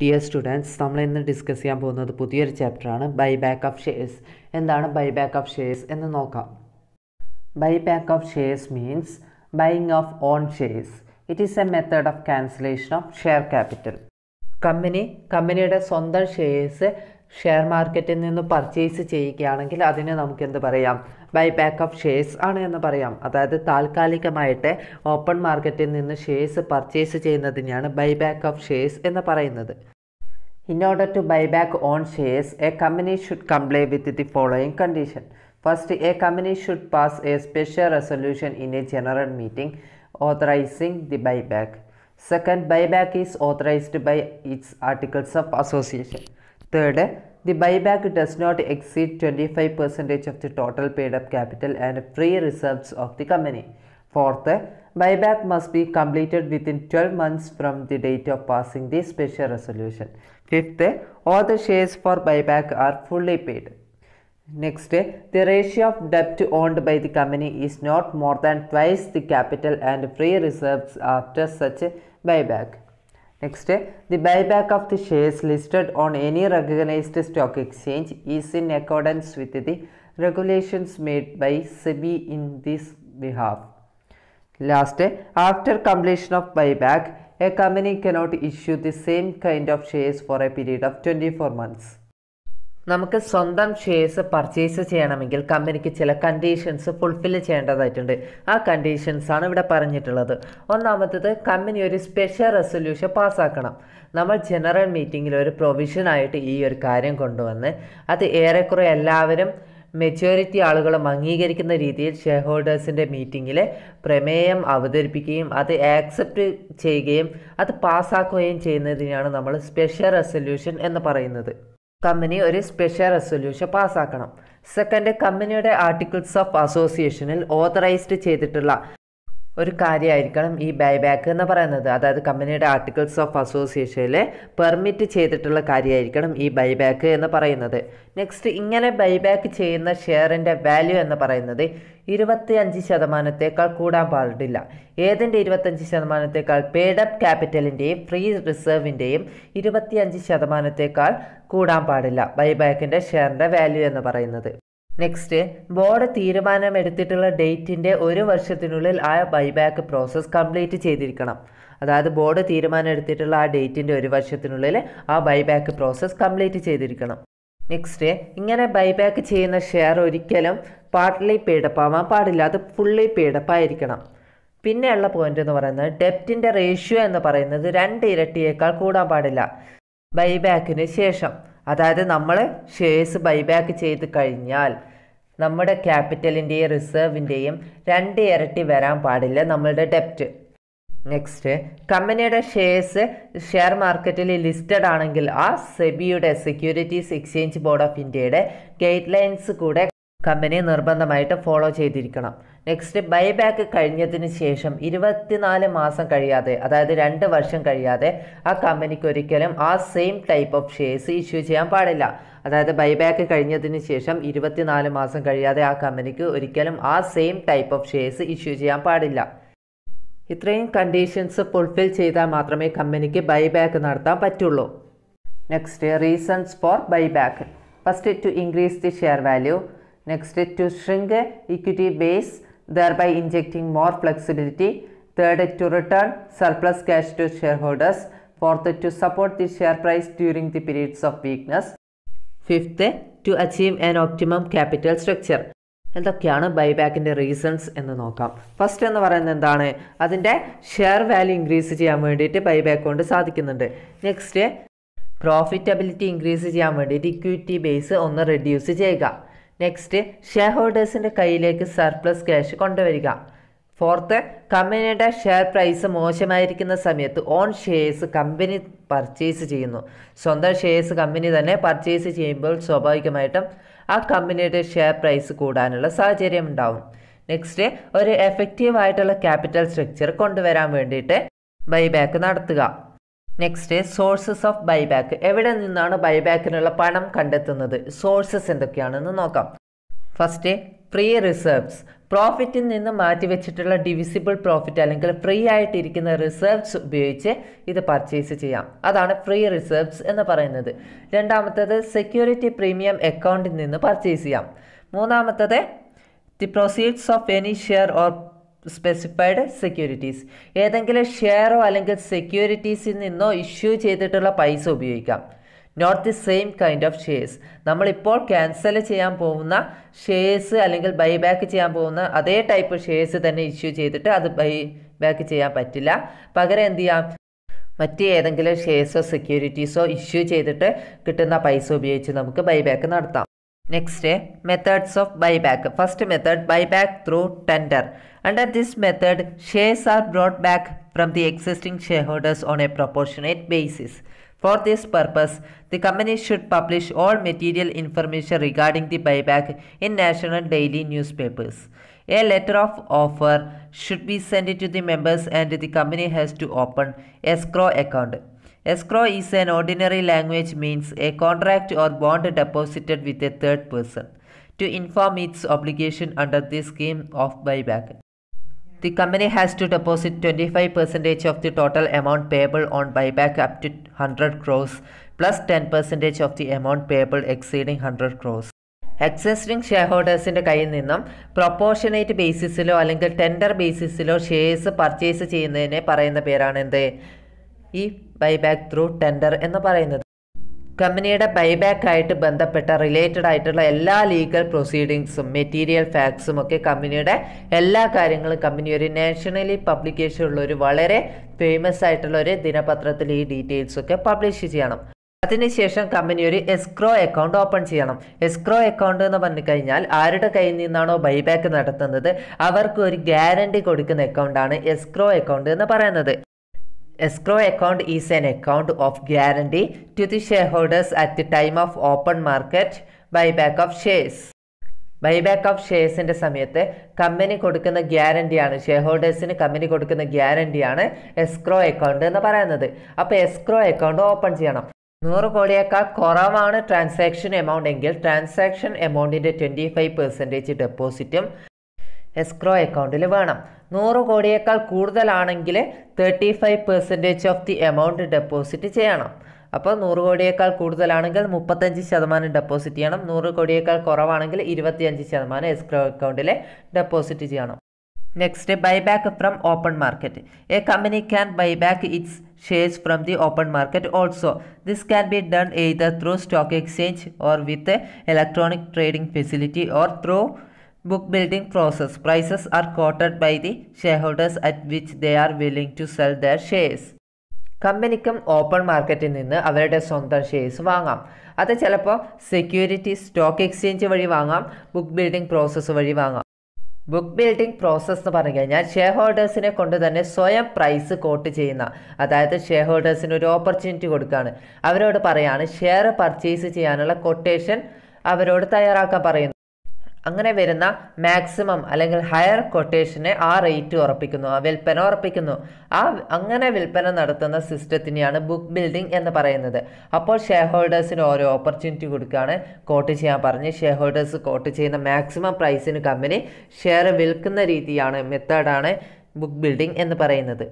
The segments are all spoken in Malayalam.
ഡിയർ സ്റ്റുഡൻസ് നമ്മൾ ഇന്ന് ഡിസ്കസ് ചെയ്യാൻ പോകുന്നത് പുതിയൊരു ചാപ്റ്ററാണ് ബൈ ബാക്ക് ഓഫ് ഷെയർസ് എന്താണ് ബൈ ബാക്ക് ഓഫ് ഷെയർസ് എന്ന് നോക്കാം buy back of shares means buying of on shares it is a method of cancellation of share capital company കമ്പനിയുടെ സ്വന്തം ഷെയർസ് ഷെയർ മാർക്കറ്റിൽ നിന്ന് പർച്ചേസ് ചെയ്യുകയാണെങ്കിൽ അതിനെ നമുക്ക് എന്ത് പറയാം ബൈ ബാക്ക് ഓഫ് ഷെയർസ് ആണ് എന്ന് പറയാം അതായത് താൽക്കാലികമായിട്ട് ഓപ്പൺ മാർക്കറ്റിൽ നിന്ന് ഷെയർസ് പർച്ചേസ് ചെയ്യുന്നതിനെയാണ് ബൈ ബാക്ക് ഓഫ് ഷെയർസ് എന്ന് പറയുന്നത് in order to buy back on shares a company should comply with the following condition first a company should pass a special resolution in a general meeting authorising the buy back second buy back is authorised by its articles of association third The buyback does not exceed 25% of the total paid up capital and free reserves of the company. Fourth, buyback must be completed within 12 months from the date of passing the special resolution. Fifth, all the shares for buyback are fully paid. Next, the ratio of debt owned by the company is not more than twice the capital and free reserves after such buyback. Next, the buyback of the shares listed on any recognized stock exchange is in accordance with the regulations made by SEBI in this behalf. Last, after completion of buyback, a company cannot issue the same kind of shares for a period of 24 months. നമുക്ക് സ്വന്തം ഷെയർസ് പർച്ചേസ് ചെയ്യണമെങ്കിൽ കമ്പനിക്ക് ചില കണ്ടീഷൻസ് ഫുൾഫിൽ ചെയ്യേണ്ടതായിട്ടുണ്ട് ആ കണ്ടീഷൻസ് ആണ് ഇവിടെ പറഞ്ഞിട്ടുള്ളത് ഒന്നാമത്തത് കമ്പനി ഒരു സ്പെഷ്യൽ റെസൊല്യൂഷൻ പാസ്സാക്കണം നമ്മൾ ജനറൽ മീറ്റിങ്ങിൽ ഒരു പ്രൊവിഷനായിട്ട് ഈ ഒരു കാര്യം കൊണ്ടുവന്ന് അത് ഏറെക്കുറെ എല്ലാവരും മെജോറിറ്റി ആളുകളും അംഗീകരിക്കുന്ന രീതിയിൽ ഷെയർ ഹോൾഡേഴ്സിൻ്റെ മീറ്റിങ്ങിൽ പ്രമേയം അവതരിപ്പിക്കുകയും അത് ആക്സെപ്റ്റ് ചെയ്യുകയും അത് പാസ്സാക്കുകയും ചെയ്യുന്നതിനാണ് നമ്മൾ സ്പെഷ്യൽ റെസൊല്യൂഷൻ എന്ന് പറയുന്നത് കമ്പനി ഒരു സ്പെഷ്യൽ റെസൊല്യൂഷൻ പാസ്സാക്കണം സെക്കൻഡ് കമ്പനിയുടെ ആർട്ടിക്കിൾസ് ഓഫ് അസോസിയേഷനിൽ ഓതറൈസ്ഡ് ചെയ്തിട്ടുള്ള ഒരു കാര്യമായിരിക്കണം ഈ ബൈബാക്ക് എന്ന് പറയുന്നത് അതായത് കമ്പനിയുടെ ആർട്ടിക്കിൾസ് ഓഫ് അസോസിയേഷനിൽ പെർമിറ്റ് ചെയ്തിട്ടുള്ള കാര്യമായിരിക്കണം ഈ ബൈബാക്ക് എന്ന് പറയുന്നത് നെക്സ്റ്റ് ഇങ്ങനെ ബൈബാക്ക് ചെയ്യുന്ന ഷെയറിൻ്റെ വാല്യൂ എന്ന് പറയുന്നത് ഇരുപത്തി അഞ്ച് ശതമാനത്തേക്കാൾ കൂടാൻ പാടില്ല ഏതിൻ്റെ ഇരുപത്തഞ്ച് ശതമാനത്തേക്കാൾ പേഡ് അപ്പ് ക്യാപിറ്റലിൻ്റെയും ഫ്രീ റിസർവിൻ്റെയും ഇരുപത്തിയഞ്ച് ശതമാനത്തേക്കാൾ കൂടാൻ പാടില്ല ബാക്കിൻ്റെ ഷെയറിൻ്റെ വാല്യൂ എന്ന് പറയുന്നത് നെക്സ്റ്റ് ബോർഡ് എടുത്തിട്ടുള്ള ഡേറ്റിൻ്റെ ഒരു വർഷത്തിനുള്ളിൽ ആ ബൈബാക്ക് പ്രോസസ്സ് കംപ്ലീറ്റ് ചെയ്തിരിക്കണം അതായത് ബോർഡ് തീരുമാനം എടുത്തിട്ടുള്ള ആ ഡേറ്റിൻ്റെ ഒരു വർഷത്തിനുള്ളിൽ ആ ബൈബാക്ക് പ്രോസസ്സ് കംപ്ലീറ്റ് ചെയ്തിരിക്കണം നെക്സ്റ്റ് ഇങ്ങനെ ബൈബാക്ക് ചെയ്യുന്ന ഷെയർ ഒരിക്കലും പാർട്ട്ലി പേടപ്പാവാൻ പാടില്ല അത് ഫുള്ളി പേടപ്പായിരിക്കണം പിന്നെയുള്ള പോയിന്റ് എന്ന് പറയുന്നത് ഡെപ്റ്റിൻ്റെ റേഷ്യോ എന്ന് പറയുന്നത് രണ്ട് ഇരട്ടിയേക്കാൾ കൂടാൻ പാടില്ല ബൈബാക്കിന് ശേഷം അതായത് നമ്മൾ ഷെയർസ് ബൈബാക്ക് ചെയ്ത് കഴിഞ്ഞാൽ നമ്മുടെ ക്യാപിറ്റലിൻ്റെയും റിസർവിൻ്റെയും രണ്ട് ഇരട്ടി വരാൻ പാടില്ല നമ്മളുടെ ഡെപ്റ്റ് നെക്സ്റ്റ് കമ്പനിയുടെ ഷെയർസ് ഷെയർ മാർക്കറ്റിൽ ലിസ്റ്റഡ് ആണെങ്കിൽ ആ സെബിയുടെ സെക്യൂരിറ്റീസ് എക്സ്ചേഞ്ച് ബോർഡ് ഓഫ് ഇന്ത്യയുടെ ഗൈഡ് ലൈൻസ് കൂടെ കമ്പനി നിർബന്ധമായിട്ട് ഫോളോ ചെയ്തിരിക്കണം നെക്സ്റ്റ് ബൈബാക്ക് കഴിഞ്ഞതിന് ശേഷം ഇരുപത്തിനാല് മാസം കഴിയാതെ അതായത് രണ്ട് വർഷം കഴിയാതെ ആ കമ്പനിക്ക് ഒരിക്കലും ആ same type of shares issue ചെയ്യാൻ പാടില്ല അതായത് ബൈബാക്ക് കഴിഞ്ഞതിന് ശേഷം ഇരുപത്തിനാല് മാസം കഴിയാതെ ആ കമ്പനിക്ക് ഒരിക്കലും ആ same type of shares issue ചെയ്യാൻ പാടില്ല ഇത്രയും കണ്ടീഷൻസ് ഫുൾഫിൽ ചെയ്താൽ മാത്രമേ കമ്പനിക്ക് ബൈബാക്ക് നടത്താൻ പറ്റുള്ളൂ next reasons for buyback first to increase the share value next to shrink equity base thereby injecting more flexibility third to return surplus cash to shareholders fourth to support the share price during the periods of weakness fifth to achieve an optimum capital structure എന്തൊക്കെയാണ് ബൈബാക്കിൻ്റെ റീസൺസ് എന്ന് നോക്കാം ഫസ്റ്റ് എന്ന് പറയുന്നത് എന്താണ് അതിൻ്റെ ഷെയർ വാല്യൂ ഇൻക്രീസ് ചെയ്യാൻ വേണ്ടിയിട്ട് ബൈബാക്ക് കൊണ്ട് സാധിക്കുന്നുണ്ട് നെക്സ്റ്റ് പ്രോഫിറ്റബിലിറ്റി ഇൻക്രീസ് ചെയ്യാൻ വേണ്ടിയിട്ട് ഇക്വിറ്റി ബേസ് ഒന്ന് റെഡ്യൂസ് ചെയ്യുക നെക്സ്റ്റ് ഷെയർ ഹോൾഡേഴ്സിൻ്റെ കയ്യിലേക്ക് സർപ്ലസ് ക്യാഷ് കൊണ്ടുവരിക ഫോർത്ത് കമ്പനിയുടെ ഷെയർ പ്രൈസ് മോശമായിരിക്കുന്ന സമയത്ത് ഓൺ ഷെയർസ് കമ്പനി പർച്ചേസ് ചെയ്യുന്നു സ്വന്തം ഷെയർസ് കമ്പനി തന്നെ പർച്ചേസ് ചെയ്യുമ്പോൾ സ്വാഭാവികമായിട്ടും ആ കമ്പനിയുടെ ഷെയർ പ്രൈസ് കൂടാനുള്ള സാഹചര്യം ഉണ്ടാവും നെക്സ്റ്റ് ഒരു എഫക്റ്റീവ് ആയിട്ടുള്ള ക്യാപിറ്റൽ സ്ട്രക്ചർ കൊണ്ടുവരാൻ വേണ്ടിയിട്ട് ബൈബാക്ക് നടത്തുക നെക്സ്റ്റ് സോഴ്സസ് ഓഫ് ബൈബാക്ക് എവിടെ നിന്നാണ് ബൈബാക്കിനുള്ള പണം കണ്ടെത്തുന്നത് സോഴ്സസ് എന്തൊക്കെയാണെന്ന് നോക്കാം ഫസ്റ്റ് പ്രീ റിസർവ്സ് പ്രോഫിറ്റിൽ നിന്ന് മാറ്റിവെച്ചിട്ടുള്ള ഡിവിസിബിൾ പ്രോഫിറ്റ് അല്ലെങ്കിൽ ഫ്രീ ആയിട്ടിരിക്കുന്ന റിസർവ്സ് ഉപയോഗിച്ച് ഇത് പർച്ചേസ് ചെയ്യാം അതാണ് ഫ്രീ റിസർവ്സ് എന്ന് പറയുന്നത് രണ്ടാമത്തത് സെക്യൂരിറ്റി പ്രീമിയം അക്കൗണ്ടിൽ നിന്ന് പർച്ചേസ് ചെയ്യാം മൂന്നാമത്തത് the proceeds of any share or specified securities ഏതെങ്കിലും ഷെയറോ അല്ലെങ്കിൽ സെക്യൂരിറ്റീസിൽ നിന്നോ ഇഷ്യൂ ചെയ്തിട്ടുള്ള പൈസ ഉപയോഗിക്കാം not the same kind of shares നമ്മളിപ്പോൾ ക്യാൻസൽ ചെയ്യാൻ പോകുന്ന ഷെയർസ് അല്ലെങ്കിൽ ബൈ ബാക്ക് ചെയ്യാൻ പോകുന്ന അതേ ടൈപ്പ് ഷെയർസ് തന്നെ ഇഷ്യൂ ചെയ്തിട്ട് അത് ബൈ ബാക്ക് ചെയ്യാൻ പറ്റില്ല പകരം എന്ത് ചെയ്യാം മറ്റ് ഏതെങ്കിലും ഷെയർസോ സെക്യൂരിറ്റീസോ ഇഷ്യൂ ചെയ്തിട്ട് കിട്ടുന്ന പൈസ ഉപയോഗിച്ച് നമുക്ക് ബൈ ബാക്ക് നടത്താം next methods of buy back first method buy back through tender Under this method, shares are brought back from the existing shareholders on a proportionate basis. For this purpose, the company should publish all material information regarding the buyback in national daily newspapers. A letter of offer should be sent to the members and the company has to open escrow account. Escrow is an ordinary language means a contract or bond deposited with a third person to inform its obligation under the scheme of buyback. The company has to deposit 25% of the total amount payable on buyback up to 100 crores plus 10% of the amount payable exceeding 100 crores. Existing ഷെയർഹോൾഡേഴ്സിൻ്റെ കയ്യിൽ നിന്നും പ്രൊപ്പോർഷനേറ്റ് ബേസിസിലോ അല്ലെങ്കിൽ ടെൻഡർ ബേസിസിലോ ഷെയർസ് പർച്ചേസ് ചെയ്യുന്നതിനെ പറയുന്ന പേരാണ് എന്ത് ഈ ബൈ ബാക്ക് ത്രൂ ടെൻഡർ എന്ന് പറയുന്നത് കമ്പനിയുടെ ബൈബാക്കായിട്ട് ബന്ധപ്പെട്ട റിലേറ്റഡ് ആയിട്ടുള്ള എല്ലാ ലീഗൽ പ്രൊസീഡിങ്സും മെറ്റീരിയൽ ഫാക്ട്സും ഒക്കെ കമ്പനിയുടെ എല്ലാ കാര്യങ്ങളും കമ്പനി ഒരു നാഷണലി പബ്ലിക്കേഷൻ ഉള്ള ഒരു വളരെ ഫേമസ് ആയിട്ടുള്ള ഒരു ദിനപത്രത്തിൽ ഈ ഡീറ്റെയിൽസ് ഒക്കെ പബ്ലിഷ് ചെയ്യണം അതിനുശേഷം കമ്പനി ഒരു എസ്ക്രോ അക്കൗണ്ട് ഓപ്പൺ ചെയ്യണം എസ്ക്രോ അക്കൗണ്ട് എന്ന് പറഞ്ഞു കഴിഞ്ഞാൽ ആരുടെ കയ്യിൽ നിന്നാണോ ബൈബാക്ക് നടത്തുന്നത് അവർക്ക് ഒരു ഗ്യാരണ്ടി കൊടുക്കുന്ന അക്കൗണ്ടാണ് എസ്ക്രോ അക്കൗണ്ട് എന്ന് പറയുന്നത് escrow account is an account of guarantee to the shareholders at the time of open market buy back of shares buy back of ഷെയർസിൻ്റെ സമയത്ത് കമ്പനി കൊടുക്കുന്ന ഗ്യാരണ്ടിയാണ് ഷെയർ ഹോൾഡേഴ്സിന് കമ്പനി കൊടുക്കുന്ന ഗ്യാരണ്ടിയാണ് എസ്ക്രോ അക്കൗണ്ട് എന്ന് പറയുന്നത് അപ്പോൾ എസ്ക്രോ അക്കൗണ്ട് ഓപ്പൺ ചെയ്യണം നൂറ് കോടിയേക്കാൾ കുറവാണ് ട്രാൻസാക്ഷൻ എമൗണ്ട് എങ്കിൽ ട്രാൻസാക്ഷൻ എമൗണ്ടിൻ്റെ ട്വൻറ്റി ഫൈവ് പെർസെൻറ്റേജ് ഡെപ്പോസിറ്റും എസ്ക്രോ അക്കൗണ്ടിൽ വേണം നൂറ് കോടിയേക്കാൾ കൂടുതലാണെങ്കിൽ thirty five percentage of the amount deposit ചെയ്യണം അപ്പോൾ നൂറ് കോടിയേക്കാൾ കൂടുതലാണെങ്കിൽ മുപ്പത്തഞ്ച് ശതമാനം ഡെപ്പോസിറ്റ് ചെയ്യണം നൂറ് കോടിയേക്കാൾ കുറവാണെങ്കിൽ ഇരുപത്തിയഞ്ച് ശതമാനം എസ്ക്രോ അക്കൗണ്ടിൽ ഡെപ്പോസിറ്റ് ചെയ്യണം next buyback from open market a company can buyback its shares from the open market also this can be done either through stock exchange or with electronic trading facility or through book building process prices are quoted by the shareholders at which they are willing to sell their shares കമ്പനിക്കും ഓപ്പൺ മാർക്കറ്റിൽ നിന്ന് അവരുടെ സ്വന്തം ഷെയർസ് വാങ്ങാം അത് ചിലപ്പോൾ സെക്യൂരിറ്റി സ്റ്റോക്ക് എക്സ്ചേഞ്ച് വഴി വാങ്ങാം ബുക്ക് ബിൽഡിംഗ് പ്രോസസ്സ് വഴി വാങ്ങാം ബുക്ക് ബിൽഡിംഗ് പ്രോസസ്സ് എന്ന് പറഞ്ഞു കഴിഞ്ഞാൽ ഷെയർ ഹോൾഡേഴ്സിനെ കൊണ്ട് തന്നെ സ്വയം പ്രൈസ് കോട്ട് ചെയ്യുന്ന അതായത് ഷെയർ ഹോൾഡേഴ്സിന് ഒരു ഓപ്പർച്യൂണിറ്റി കൊടുക്കുകയാണ് അവരോട് പറയാണ് ഷെയർ പർച്ചേസ് ചെയ്യാനുള്ള കൊട്ടേഷൻ അവരോട് തയ്യാറാക്കാൻ പറയുന്നു അങ്ങനെ വരുന്ന മാക്സിമം അല്ലെങ്കിൽ ഹയർ കൊട്ടേഷനെ ആ റേറ്റ് ഉറപ്പിക്കുന്നു ആ വിൽപ്പന ഉറപ്പിക്കുന്നു ആ അങ്ങനെ വിൽപ്പന നടത്തുന്ന സിസ്റ്റത്തിനെയാണ് ബുക്ക് ബിൽഡിംഗ് എന്ന് പറയുന്നത് അപ്പോൾ ഷെയർ ഹോൾഡേഴ്സിന് ഓരോ ഓപ്പർച്യൂണിറ്റി കൊടുക്കുകയാണ് കോട്ട് ചെയ്യാൻ പറഞ്ഞ് ഷെയർ ഹോൾഡേഴ്സ് കോട്ട് ചെയ്യുന്ന മാക്സിമം പ്രൈസിന് കമ്പനി ഷെയർ വിൽക്കുന്ന രീതിയാണ് മെത്തേഡാണ് ബുക്ക് ബിൽഡിംഗ് എന്ന് പറയുന്നത്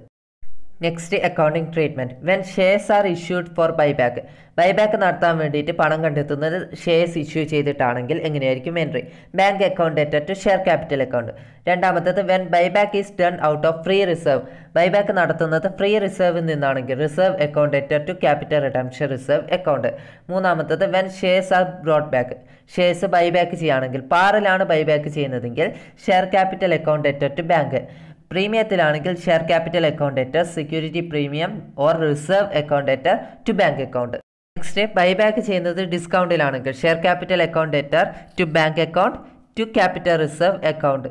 next accounting treatment when shares are issued for buyback buyback നടത്താൻ വേണ്ടിയിട്ട് പണം കണ്ടെത്തുന്നത് ഷെയർസ് ഇഷ്യൂ ചെയ്തിട്ടാണെങ്കിൽ എങ്ങനെയായിരിക്കും entry bank account to share capital account രണ്ടാമത്തത് when buyback is done out of free reserve buyback നടത്തുന്നത് ഫ്രീ റിസർവിൽ നിന്നാണെങ്കിൽ reserve account to capital redemption reserve account മൂന്നാമത്തത് when shares are broad back shares buyback ചെയ്യുകയാണെങ്കിൽ പാറിലാണ് ബൈബാക്ക് ചെയ്യുന്നതെങ്കിൽ share capital account to bank പ്രീമിയത്തിലാണെങ്കിൽ share capital account at security premium or reserve account at to bank account next buyback ചെയ്യുന്നത് ഡിസ്കൗണ്ടിലാണെങ്കിൽ ഷെയർ ക്യാപിറ്റൽ അക്കൗണ്ട് അറ്റർ to bank account to capital reserve account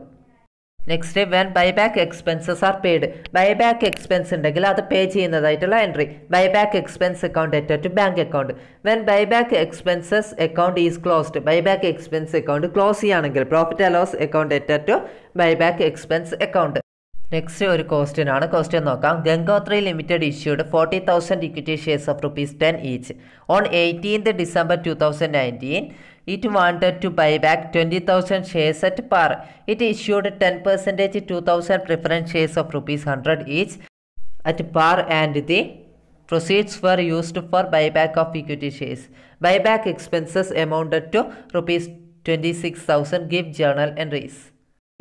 next when buyback expenses are paid buyback expense ഉണ്ടെങ്കിൽ അത് പേ ചെയ്യുന്നതായിട്ടുള്ള എൻട്രി ബൈബാക്ക് എക്സ്പെൻസ് അക്കൗണ്ട് അറ്റർ to bank account when buyback expenses account is closed buyback expense account close ചെയ്യുകയാണെങ്കിൽ പ്രോഫിറ്റ് ആൻഡ് ലോസ് അക്കൗണ്ട് അറ്റർ to buyback expense account next ഒരു ക്വസ്റ്റ്യൻ ആണ് ക്വസ്റ്റ്യൻ നോക്കാം Gangotri limited issued forty thousand equity shares of rupees ten each on eighteenth December two thousand nineteen it wanted to buy back twenty thousand shares at par it issued ten percentage two thousand preference shares of rupees hundred each at par and the proceeds were used for buy back of equity shares buy back expenses amounted to rupees twenty six thousand give journal entries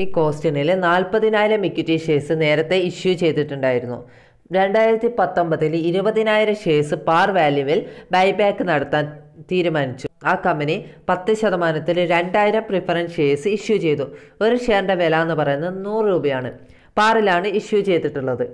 ഈ കോസ്റ്റിനിൽ നാൽപ്പതിനായിരം ഇക്വിറ്റി ഷെയർസ് നേരത്തെ ഇഷ്യൂ ചെയ്തിട്ടുണ്ടായിരുന്നു രണ്ടായിരത്തി പത്തൊമ്പതിൽ ഇരുപതിനായിരം ഷെയർസ് പാർ വാല്യൂവിൽ ബൈബാക്ക് നടത്താൻ തീരുമാനിച്ചു ആ കമ്പനി പത്ത് ശതമാനത്തിൽ രണ്ടായിരം പ്രിഫറൻസ് ഷെയർസ് ഇഷ്യൂ ചെയ്തു ഒരു ഷെയറിൻ്റെ വില എന്ന് പറയുന്നത് നൂറ് രൂപയാണ് പാറിലാണ് ഇഷ്യൂ ചെയ്തിട്ടുള്ളത്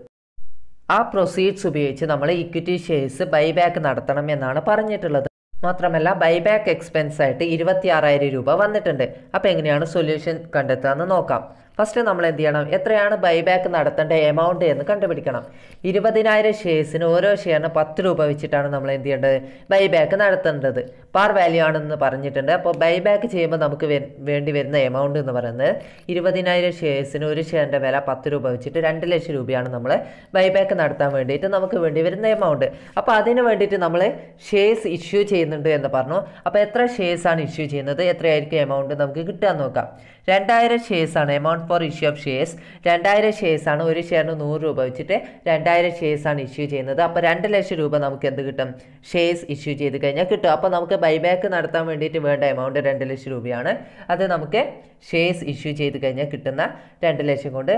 ആ പ്രൊസീഡ്സ് ഉപയോഗിച്ച് നമ്മൾ ഇക്വിറ്റി ഷെയർസ് ബൈബാക്ക് നടത്തണം എന്നാണ് പറഞ്ഞിട്ടുള്ളത് മാത്രമല്ല ബൈബാക്ക് എക്സ്പെൻസ് ആയിട്ട് ഇരുപത്തിയാറായിരം രൂപ വന്നിട്ടുണ്ട് അപ്പോൾ എങ്ങനെയാണ് സൊല്യൂഷൻ കണ്ടെത്തുകയെന്ന് നോക്കാം ഫസ്റ്റ് നമ്മൾ എന്ത് ചെയ്യണം എത്രയാണ് ബൈബാക്ക് നടത്തേണ്ട എമൗണ്ട് എന്ന് കണ്ടുപിടിക്കണം ഇരുപതിനായിരം ഷെയർസിന് ഓരോ ഷെയറിന് പത്ത് രൂപ വെച്ചിട്ടാണ് നമ്മൾ എന്ത് ചെയ്യേണ്ടത് ബൈബാക്ക് നടത്തേണ്ടത് പാർ വാല്യൂ ആണെന്ന് പറഞ്ഞിട്ടുണ്ട് അപ്പോൾ ബൈബാക്ക് ചെയ്യുമ്പോൾ നമുക്ക് വേണ്ടി വരുന്ന എമൗണ്ട് എന്ന് പറയുന്നത് ഇരുപതിനായിരം ഷെയർസിന് ഒരു ഷെയറിൻ്റെ വില പത്ത് രൂപ വെച്ചിട്ട് രണ്ട് ലക്ഷം രൂപയാണ് നമ്മൾ ബൈബാക്ക് നടത്താൻ വേണ്ടിയിട്ട് നമുക്ക് വേണ്ടി വരുന്ന എമൗണ്ട് അപ്പോൾ അതിന് വേണ്ടിയിട്ട് നമ്മൾ ഷെയർസ് ഇഷ്യൂ ചെയ്യുന്നുണ്ട് എന്ന് പറഞ്ഞു അപ്പോൾ എത്ര ഷെയർസ് ആണ് ഇഷ്യൂ ചെയ്യുന്നത് എത്രയായിരിക്കും എമൗണ്ട് നമുക്ക് കിട്ടാൻ നോക്കാം രണ്ടായിരം ആണ് amount for issue of shares രണ്ടായിരം ആണ് ഒരു ഷെയറിന് നൂറ് രൂപ വെച്ചിട്ട് രണ്ടായിരം ആണ് ഇഷ്യൂ ചെയ്യുന്നത് അപ്പോൾ രണ്ട് ലക്ഷം രൂപ നമുക്ക് എന്ത് കിട്ടും ഷെയർസ് ഇഷ്യൂ ചെയ്ത് കഴിഞ്ഞാൽ കിട്ടും അപ്പോൾ നമുക്ക് ബൈബാക്ക് നടത്താൻ വേണ്ടിയിട്ട് വേണ്ട എമൗണ്ട് രണ്ട് ലക്ഷം രൂപയാണ് അത് നമുക്ക് ഷെയർസ് ഇഷ്യൂ ചെയ്ത് കഴിഞ്ഞാൽ കിട്ടുന്ന രണ്ട് ലക്ഷം കൊണ്ട്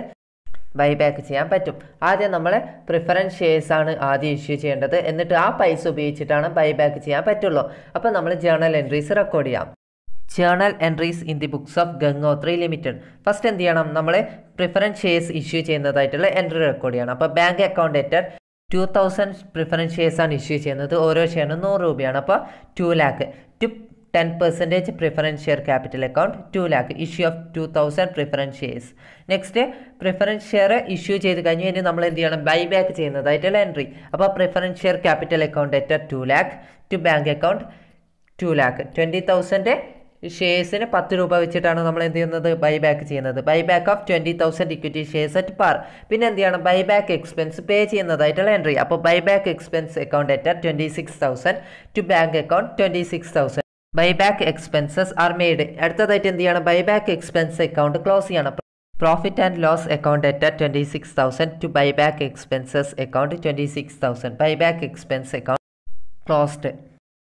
ബൈബാക്ക് ചെയ്യാൻ പറ്റും ആദ്യം നമ്മൾ പ്രിഫറൻസ് ഷെയർസ് ആണ് ആദ്യം ഇഷ്യൂ ചെയ്യേണ്ടത് എന്നിട്ട് ആ പൈസ ഉപയോഗിച്ചിട്ടാണ് ബൈബാക്ക് ചെയ്യാൻ പറ്റുള്ളൂ അപ്പോൾ നമ്മൾ ജേണൽ എൻട്രീസ് റെക്കോർഡ് ചെയ്യാം journal entries in the books of Gangotri limited first എന്ത് ചെയ്യണം നമ്മൾ പ്രിഫറൻസ് ഷെയർസ് ഇഷ്യൂ ചെയ്യുന്നതായിട്ടുള്ള എൻട്രി റെക്കോർഡ് ചെയ്യണം അപ്പോൾ ബാങ്ക് അക്കൗണ്ട് എറ്റർ ടു തൗസൻഡ് പ്രിഫറൻസ് ഷെയർസ് ആണ് ഇഷ്യൂ ചെയ്യുന്നത് ഓരോ ഷെയറിനും നൂറ് രൂപയാണ് അപ്പോൾ two lakh to ten percentage preference share capital account two lakh issue of two thousand preference shares next preference share issue ചെയ്ത് കഴിഞ്ഞ് ഇനി നമ്മൾ എന്ത് ചെയ്യണം ബൈ ബാക്ക് ചെയ്യുന്നതായിട്ടുള്ള എൻട്രി അപ്പോൾ preference share capital account at two lakh to bank account two lakh twenty thousand ഷെയർസിന് പത്ത് രൂപ വെച്ചിട്ടാണ് നമ്മൾ എന്ത് ചെയ്യുന്നത് ബൈബാക്ക് ചെയ്യുന്നത് buyback of twenty thousand equity shares at par പിന്നെ എന്താണ് ബൈബാക്ക് എക്സ്പെൻസ് പേ ചെയ്യുന്നതായിട്ടുള്ള എൻട്രി അപ്പോൾ buyback expense account at twenty six thousand to bank account twenty six thousand buyback expenses are made അടുത്തതായിട്ട് എന്ത് ചെയ്യണം ബൈബാക്ക് എക്സ്പെൻസ് അക്കൗണ്ട് ക്ലോസ് ചെയ്യണം profit and loss account at twenty six thousand to buyback expenses account twenty six thousand buyback expense account closed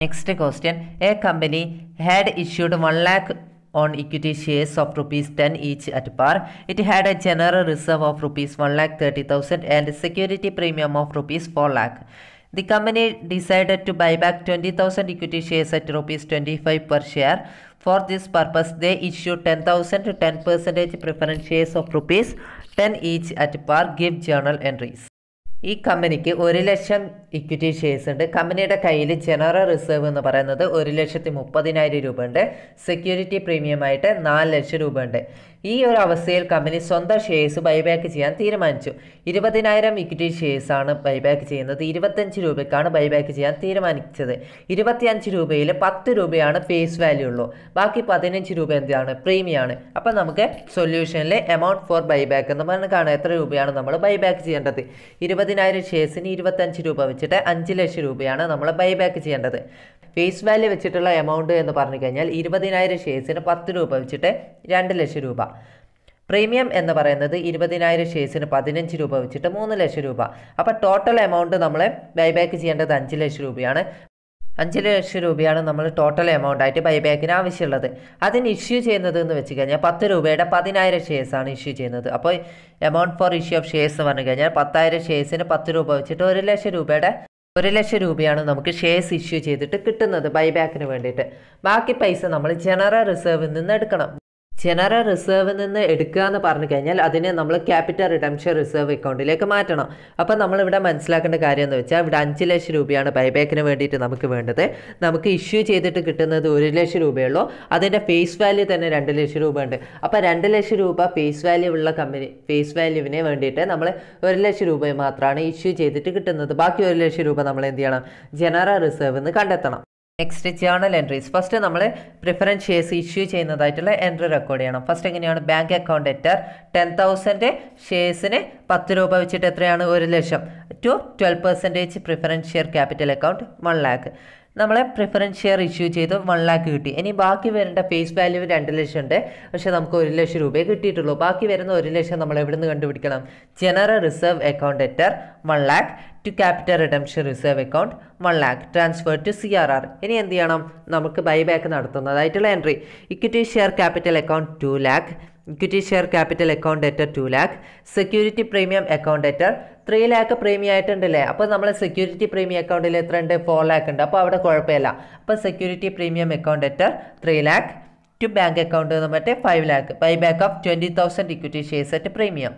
Next question. A company had issued 1 lakh on equity shares of rupees 10 each at par. It had a general reserve of rupees 1 lakh 30,000 and security premium of rupees 4 lakh. The company decided to buy back 20,000 equity shares at rupees 25 per share. For this purpose, they issued 10,000 to 10% preference shares of rupees 10 each at par. Give journal entries. ഈ കമ്പനിക്ക് ഒരു ലക്ഷം ഇക്വിറ്റി ഷെയർസ് ഉണ്ട് കമ്പനിയുടെ കയ്യിൽ ജനറൽ റിസർവ് എന്ന് പറയുന്നത് ഒരു ലക്ഷത്തി മുപ്പതിനായിരം രൂപ ഉണ്ട് സെക്യൂരിറ്റി പ്രീമിയമായിട്ട് നാല് ലക്ഷം രൂപ ഉണ്ട് ഈ ഒരു അവസ്ഥയിൽ കമ്പനി സ്വന്തം ഷെയർസ് ബൈബാക്ക് ചെയ്യാൻ തീരുമാനിച്ചു ഇരുപതിനായിരം ഇക്വിറ്റി ആണ് ബൈബാക്ക് ചെയ്യുന്നത് ഇരുപത്തഞ്ച് രൂപയ്ക്കാണ് ബൈബാക്ക് ചെയ്യാൻ തീരുമാനിച്ചത് ഇരുപത്തിയഞ്ച് രൂപയിൽ പത്ത് രൂപയാണ് ഫേസ് വാല്യൂ ഉള്ളൂ ബാക്കി പതിനഞ്ച് രൂപ എന്താണ് പ്രീമിയാണ് അപ്പോൾ നമുക്ക് സൊല്യൂഷനിലെ എമൗണ്ട് ഫോർ ബൈബാക്ക് എന്ന് പറഞ്ഞ് കാണാം എത്ര രൂപയാണ് നമ്മൾ ബൈബാക്ക് ചെയ്യേണ്ടത് ഇരുപതിനായിരം ഷെയർസിന് ഇരുപത്തഞ്ച് രൂപ വെച്ചിട്ട് അഞ്ച് ലക്ഷം രൂപയാണ് നമ്മൾ ബൈബാക്ക് ചെയ്യേണ്ടത് ഫേസ് വാല്യൂ വെച്ചിട്ടുള്ള എമൗണ്ട് എന്ന് പറഞ്ഞു കഴിഞ്ഞാൽ ഇരുപതിനായിരം ഷെയർസിന് പത്ത് രൂപ വെച്ചിട്ട് രണ്ട് ലക്ഷം രൂപ പ്രീമിയം എന്ന് പറയുന്നത് ഇരുപതിനായിരം ഷെയർസിന് പതിനഞ്ച് രൂപ വെച്ചിട്ട് മൂന്ന് ലക്ഷം രൂപ അപ്പോൾ ടോട്ടൽ എമൗണ്ട് നമ്മൾ ബൈബാക്ക് ചെയ്യേണ്ടത് അഞ്ച് ലക്ഷം രൂപയാണ് അഞ്ച് ലക്ഷം രൂപയാണ് നമ്മൾ ടോട്ടൽ എമൗണ്ട് ആയിട്ട് ബൈബാക്കിന് ആവശ്യമുള്ളത് അതിന് ഇഷ്യൂ ചെയ്യുന്നത് എന്ന് വെച്ച് കഴിഞ്ഞാൽ പത്ത് രൂപയുടെ പതിനായിരം ആണ് ഇഷ്യൂ ചെയ്യുന്നത് അപ്പോൾ amount for issue of shares എന്ന് പറഞ്ഞു കഴിഞ്ഞാൽ പത്തായിരം ഷെയർസിന് പത്ത് രൂപ വെച്ചിട്ട് ഒരു ലക്ഷം രൂപയുടെ ഒരു ലക്ഷം രൂപയാണ് നമുക്ക് ഷെയർസ് ഇഷ്യൂ ചെയ്തിട്ട് കിട്ടുന്നത് ബൈബാക്കിന് വേണ്ടിയിട്ട് ബാക്കി പൈസ നമ്മൾ ജനറൽ റിസർവിൽ നിന്ന് എടുക്കണം ജനറൽ റിസർവിൽ നിന്ന് എടുക്കുക എന്ന് പറഞ്ഞു കഴിഞ്ഞാൽ അതിനെ നമ്മൾ ക്യാപിറ്റൽ റിഡംഷൻ റിസർവ് അക്കൗണ്ടിലേക്ക് മാറ്റണം അപ്പോൾ നമ്മളിവിടെ മനസ്സിലാക്കേണ്ട കാര്യം എന്ന് വെച്ചാൽ ഇവിടെ അഞ്ച് ലക്ഷം രൂപയാണ് ബൈബാക്കിന് വേണ്ടിയിട്ട് നമുക്ക് വേണ്ടത് നമുക്ക് ഇഷ്യൂ ചെയ്തിട്ട് കിട്ടുന്നത് ഒരു ലക്ഷം രൂപയുള്ളൂ അതിൻ്റെ ഫേസ് വാല്യൂ തന്നെ രണ്ട് ലക്ഷം രൂപ ഉണ്ട് അപ്പോൾ രണ്ട് ലക്ഷം രൂപ ഫേസ് വാല്യൂ ഉള്ള കമ്പനി ഫേസ് വാല്യൂവിനെ വേണ്ടിയിട്ട് നമ്മൾ ഒരു ലക്ഷം രൂപ മാത്രമാണ് ഇഷ്യൂ ചെയ്തിട്ട് കിട്ടുന്നത് ബാക്കി ഒരു ലക്ഷം രൂപ നമ്മൾ എന്ത് ചെയ്യണം ജനറൽ റിസർവ് എന്ന് കണ്ടെത്തണം നെക്സ്റ്റ് ജേണൽ എൻട്രീസ് ഫസ്റ്റ് നമ്മൾ പ്രിഫറൻസ് ഷെയർസ് ഇഷ്യൂ ചെയ്യുന്നതായിട്ടുള്ള എൻട്രി റെക്കോർഡ് ചെയ്യണം ഫസ്റ്റ് എങ്ങനെയാണ് ബാങ്ക് അക്കൗണ്ട് എറ്റർ ടെൻ തൗസൻഡ് ഷെയർസിന് പത്ത് രൂപ വെച്ചിട്ട് എത്രയാണ് ഒരു ലക്ഷം to twelve percentage preference share capital account one lakh നമ്മളെ പ്രിഫറൻസ് ഷെയർ ഇഷ്യൂ ചെയ്ത് വൺ ലാക്ക് കിട്ടി ഇനി ബാക്കി വരേണ്ട ഫേസ് വാല്യൂ രണ്ട് ലക്ഷം ഉണ്ട് പക്ഷെ നമുക്ക് ഒരു ലക്ഷം രൂപയെ കിട്ടിയിട്ടുള്ളൂ ബാക്കി വരുന്ന ഒരു ലക്ഷം നമ്മൾ എവിടെ നിന്ന് കണ്ടുപിടിക്കണം ജനറൽ റിസർവ് അക്കൗണ്ട് എറ്റർ one lakh to capital redemption reserve account one lakh transfer to C R R ഇനി എന്ത് ചെയ്യണം നമുക്ക് ബൈ ബാക്ക് നടത്തുന്നതായിട്ടുള്ള entry equity share capital account two lakh equity share capital account ഏറ്റർ two lakh security premium account ഏറ്റർ ത്രീ ലാക്ക് പ്രീമിയം ആയിട്ടുണ്ടല്ലേ അപ്പോൾ നമ്മൾ സെക്യൂരിറ്റി പ്രീമിയം അക്കൗണ്ടിൽ എത്ര ഉണ്ട് ഫോർ ലാക്ക് ഉണ്ട് അപ്പോൾ അവിടെ കുഴപ്പമില്ല അപ്പോൾ സെക്യൂരിറ്റി പ്രീമിയം അക്കൗണ്ട് ഏറ്റർ three lakh to bank account എന്ന് മറ്റേ five lakh buy back of twenty thousand equity shares at premium